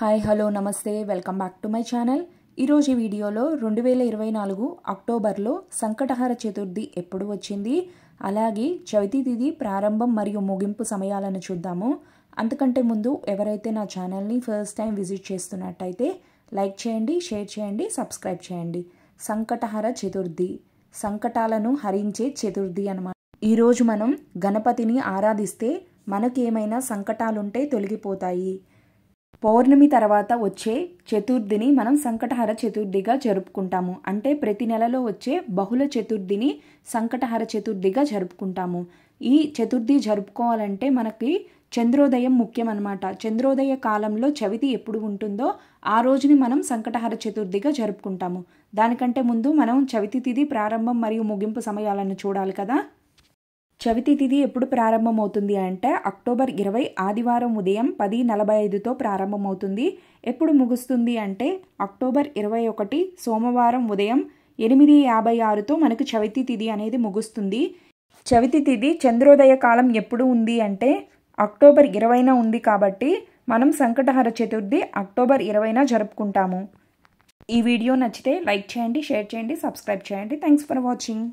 hi hello నమస్తే welcome back to my channel ఈరోజు ఈ వీడియోలో రెండు వేల ఇరవై నాలుగు అక్టోబర్లో సంకటహార చతుర్థి ఎప్పుడు వచ్చింది అలాగే చవితి తిథి ప్రారంభం మరియు ముగింపు సమయాలను చూద్దాము అంతకంటే ముందు ఎవరైతే నా ఛానల్ని ఫస్ట్ టైం విజిట్ చేస్తున్నట్టయితే లైక్ చేయండి షేర్ చేయండి సబ్స్క్రైబ్ చేయండి సంకటహార చతుర్థి సంకటాలను హరించే చతుర్థి అనమాట ఈరోజు మనం గణపతిని ఆరాధిస్తే మనకేమైనా సంకటాలుంటే తొలగిపోతాయి పౌర్ణమి తర్వాత వచ్చే చతుర్థిని మనం సంకటహర చతుర్థిగా జరుపుకుంటాము అంటే ప్రతి నెలలో వచ్చే బహుళ చతుర్థిని సంకటహర చతుర్థిగా జరుపుకుంటాము ఈ చతుర్థి జరుపుకోవాలంటే మనకి చంద్రోదయం ముఖ్యం అనమాట చంద్రోదయ కాలంలో చవితి ఎప్పుడు ఉంటుందో ఆ రోజుని మనం సంకటహర చతుర్థిగా జరుపుకుంటాము దానికంటే ముందు మనం చవితి తిథి ప్రారంభం మరియు ముగింపు సమయాలను చూడాలి కదా చవితి తిథి ఎప్పుడు ప్రారంభమవుతుంది అంటే అక్టోబర్ ఇరవై ఆదివారం ఉదయం పది నలభై ఐదుతో ప్రారంభమవుతుంది ఎప్పుడు ముగుస్తుంది అంటే అక్టోబర్ ఇరవై ఒకటి సోమవారం ఉదయం ఎనిమిది యాభై ఆరుతో మనకు చవితి తిథి అనేది ముగుస్తుంది చవితి తిథి చంద్రోదయ కాలం ఎప్పుడు ఉంది అంటే అక్టోబర్ ఇరవైన ఉంది కాబట్టి మనం సంకటహర చతుర్థి అక్టోబర్ ఇరవైన జరుపుకుంటాము ఈ వీడియో నచ్చితే లైక్ చేయండి షేర్ చేయండి సబ్స్క్రైబ్ చేయండి థ్యాంక్స్ ఫర్ వాచింగ్